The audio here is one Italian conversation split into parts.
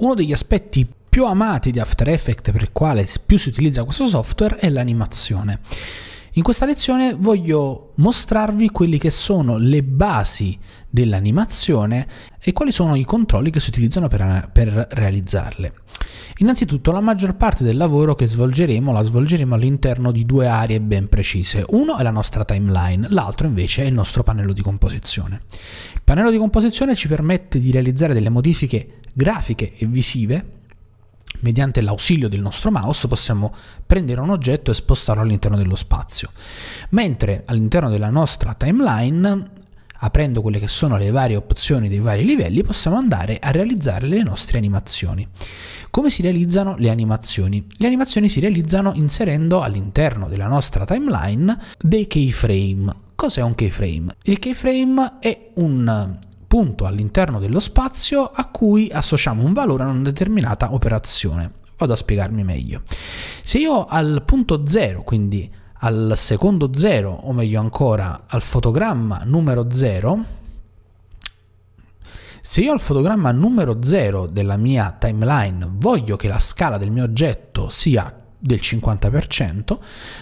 Uno degli aspetti più amati di After Effects per il quale più si utilizza questo software è l'animazione. In questa lezione voglio mostrarvi quelle che sono le basi dell'animazione e quali sono i controlli che si utilizzano per, per realizzarle. Innanzitutto la maggior parte del lavoro che svolgeremo la svolgeremo all'interno di due aree ben precise. Uno è la nostra timeline, l'altro invece è il nostro pannello di composizione. Il pannello di composizione ci permette di realizzare delle modifiche grafiche e visive, mediante l'ausilio del nostro mouse possiamo prendere un oggetto e spostarlo all'interno dello spazio. Mentre all'interno della nostra timeline, aprendo quelle che sono le varie opzioni dei vari livelli, possiamo andare a realizzare le nostre animazioni. Come si realizzano le animazioni? Le animazioni si realizzano inserendo all'interno della nostra timeline dei keyframe. Cos'è un keyframe? Il keyframe è un punto all'interno dello spazio a cui associamo un valore a una determinata operazione. Vado a spiegarmi meglio. Se io al punto 0, quindi al secondo 0, o meglio ancora al fotogramma numero 0, se io al fotogramma numero 0 della mia timeline voglio che la scala del mio oggetto sia del 50%,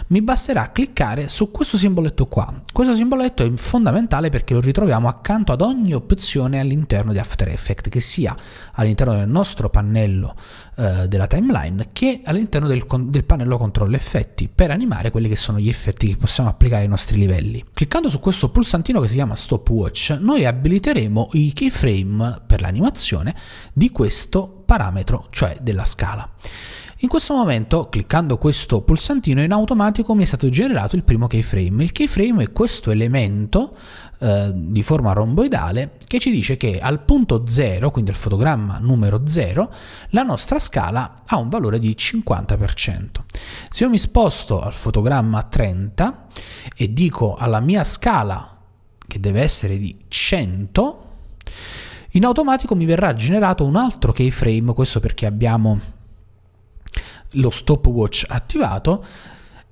mi basterà cliccare su questo simboletto qua. Questo simboletto è fondamentale perché lo ritroviamo accanto ad ogni opzione all'interno di After Effects, che sia all'interno del nostro pannello eh, della timeline che all'interno del, del pannello controllo effetti per animare quelli che sono gli effetti che possiamo applicare ai nostri livelli. Cliccando su questo pulsantino che si chiama stopwatch, noi abiliteremo i keyframe per l'animazione di questo parametro, cioè della scala. In questo momento, cliccando questo pulsantino, in automatico mi è stato generato il primo keyframe. Il keyframe è questo elemento eh, di forma romboidale che ci dice che al punto 0, quindi al fotogramma numero 0, la nostra scala ha un valore di 50%. Se io mi sposto al fotogramma 30 e dico alla mia scala che deve essere di 100, in automatico mi verrà generato un altro keyframe, questo perché abbiamo lo stopwatch attivato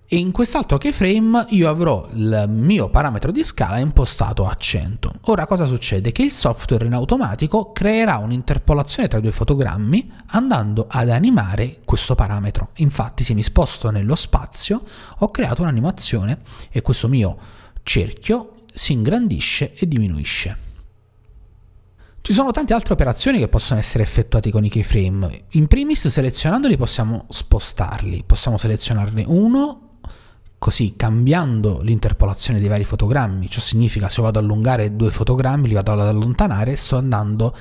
e in quest'altro keyframe io avrò il mio parametro di scala impostato a 100. Ora cosa succede? Che il software in automatico creerà un'interpolazione tra i due fotogrammi andando ad animare questo parametro. Infatti se mi sposto nello spazio ho creato un'animazione e questo mio cerchio si ingrandisce e diminuisce. Ci sono tante altre operazioni che possono essere effettuate con i keyframe. In primis selezionandoli possiamo spostarli, possiamo selezionarne uno, così cambiando l'interpolazione dei vari fotogrammi. Ciò significa se vado ad allungare due fotogrammi, li vado ad allontanare, e sto andando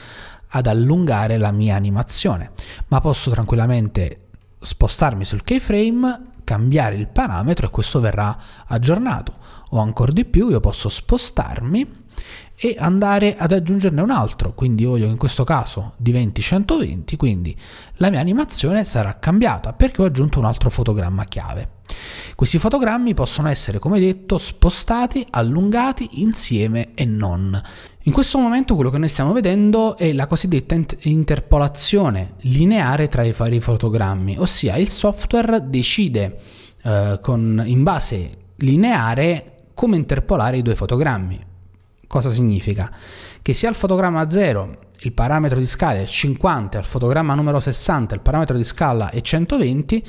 ad allungare la mia animazione. Ma posso tranquillamente spostarmi sul keyframe, cambiare il parametro e questo verrà aggiornato. O ancora di più io posso spostarmi e andare ad aggiungerne un altro, quindi io voglio che in questo caso diventi 120, quindi la mia animazione sarà cambiata perché ho aggiunto un altro fotogramma chiave. Questi fotogrammi possono essere, come detto, spostati, allungati, insieme e non. In questo momento quello che noi stiamo vedendo è la cosiddetta interpolazione lineare tra i vari fotogrammi, ossia il software decide eh, con, in base lineare come interpolare i due fotogrammi. Cosa significa? Che sia il fotogramma 0 il parametro di scala è 50, al fotogramma numero 60 il parametro di scala è 120,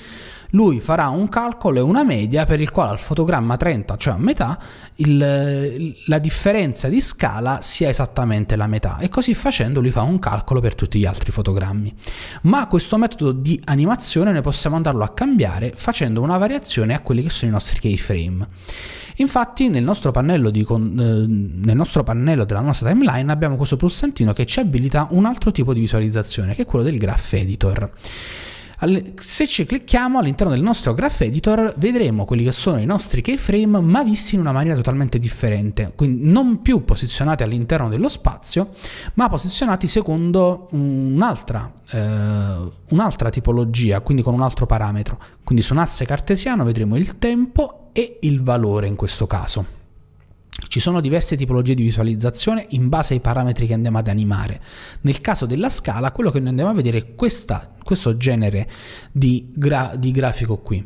lui farà un calcolo e una media per il quale al fotogramma 30, cioè a metà, il, la differenza di scala sia esattamente la metà e così facendo lui fa un calcolo per tutti gli altri fotogrammi. Ma questo metodo di animazione noi possiamo andarlo a cambiare facendo una variazione a quelli che sono i nostri keyframe. Infatti nel nostro pannello, di, eh, nel nostro pannello della nostra timeline abbiamo questo pulsantino che ci abilita un altro tipo di visualizzazione che è quello del graph editor se ci clicchiamo all'interno del nostro graph editor vedremo quelli che sono i nostri keyframe ma visti in una maniera totalmente differente, quindi non più posizionati all'interno dello spazio ma posizionati secondo un'altra, eh, un'altra tipologia, quindi con un altro parametro. Quindi su un asse cartesiano vedremo il tempo e il valore in questo caso. Ci sono diverse tipologie di visualizzazione in base ai parametri che andiamo ad animare. Nel caso della scala, quello che noi andiamo a vedere è questa, questo genere di, gra- di grafico qui.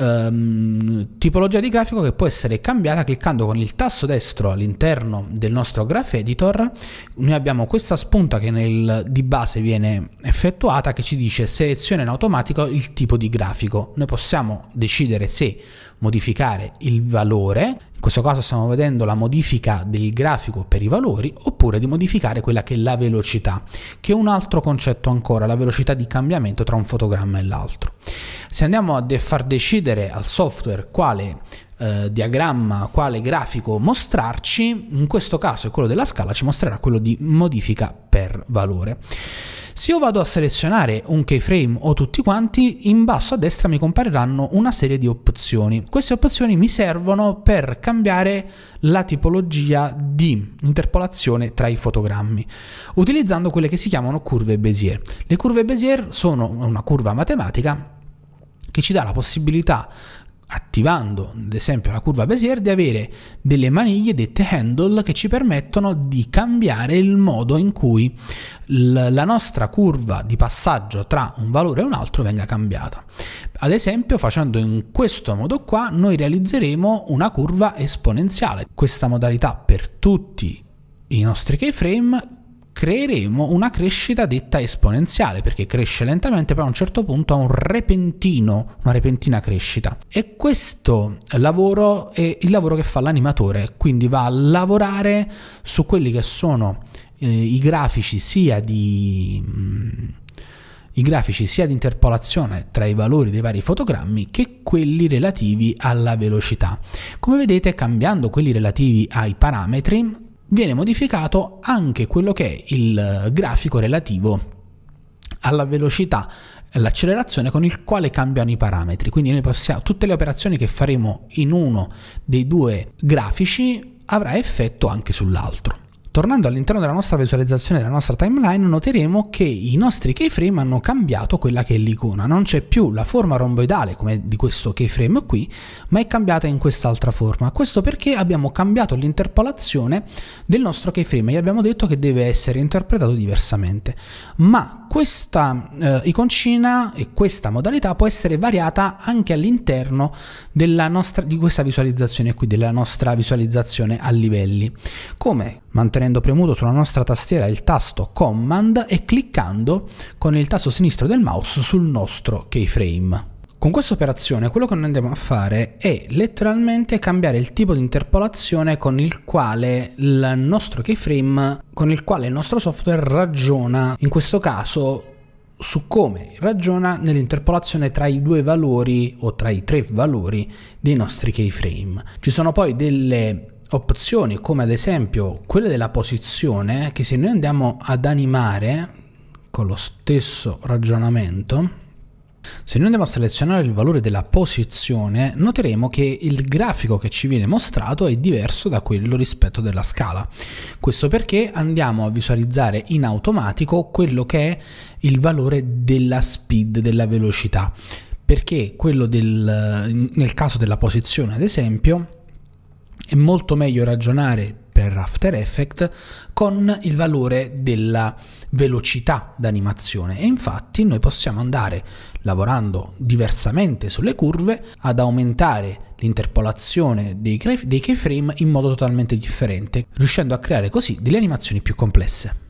Um, tipologia di grafico che può essere cambiata cliccando con il tasto destro all'interno del nostro graph editor noi abbiamo questa spunta che nel, di base viene effettuata che ci dice seleziona in automatico il tipo di grafico noi possiamo decidere se modificare il valore in questo caso stiamo vedendo la modifica del grafico per i valori oppure di modificare quella che è la velocità, che è un altro concetto ancora, la velocità di cambiamento tra un fotogramma e l'altro. Se andiamo a de far decidere al software quale eh, diagramma, quale grafico mostrarci, in questo caso è quello della scala, ci mostrerà quello di modifica per valore. Se io vado a selezionare un keyframe o tutti quanti, in basso a destra mi compariranno una serie di opzioni. Queste opzioni mi servono per cambiare la tipologia di interpolazione tra i fotogrammi, utilizzando quelle che si chiamano curve Bézier. Le curve Bézier sono una curva matematica che ci dà la possibilità attivando ad esempio la curva Bézier, di avere delle maniglie dette handle che ci permettono di cambiare il modo in cui la nostra curva di passaggio tra un valore e un altro venga cambiata. Ad esempio facendo in questo modo qua noi realizzeremo una curva esponenziale. Questa modalità per tutti i nostri keyframe creeremo una crescita detta esponenziale, perché cresce lentamente, poi a un certo punto ha un repentino, una repentina crescita. E questo lavoro è il lavoro che fa l'animatore, quindi va a lavorare su quelli che sono eh, i grafici sia di... Mh, mm, i grafici sia di interpolazione tra i valori dei vari fotogrammi che quelli relativi alla velocità. Come vedete, cambiando quelli relativi ai parametri, viene modificato anche quello che è il eh, grafico relativo alla velocità l'accelerazione con il quale cambiano i parametri quindi noi possiamo tutte le operazioni che faremo in uno dei due grafici avrà effetto anche sull'altro Tornando all'interno della nostra visualizzazione della nostra timeline noteremo che i nostri keyframe hanno cambiato quella che è l'icona, non c'è più la forma romboidale come di questo keyframe qui, ma è cambiata in quest'altra forma. Questo perché abbiamo cambiato l'interpolazione del nostro keyframe e abbiamo detto che deve essere interpretato diversamente. Ma questa eh, iconcina e questa modalità può essere variata anche all'interno nostra, di questa visualizzazione qui, della nostra visualizzazione a livelli. Come? Mantenendo premuto sulla nostra tastiera il tasto Command e cliccando con il tasto sinistro del mouse sul nostro keyframe. Con questa operazione quello che noi andiamo a fare è letteralmente cambiare il tipo di interpolazione con il quale il nostro keyframe, con il quale il nostro software ragiona, in questo caso su come ragiona nell'interpolazione tra i due valori o tra i tre valori dei nostri keyframe. Ci sono poi delle opzioni come ad esempio quelle della posizione che se noi andiamo ad animare con lo stesso ragionamento se noi andiamo a selezionare il valore della posizione, noteremo che il grafico che ci viene mostrato è diverso da quello rispetto della scala. Questo perché andiamo a visualizzare in automatico quello che è il valore della speed, della velocità, perché quello del, nel caso della posizione, ad esempio, è molto meglio ragionare per After Effects con il valore della velocità d'animazione e infatti noi possiamo andare lavorando diversamente sulle curve ad aumentare l'interpolazione dei, keyframe in modo totalmente differente riuscendo a creare così delle animazioni più complesse.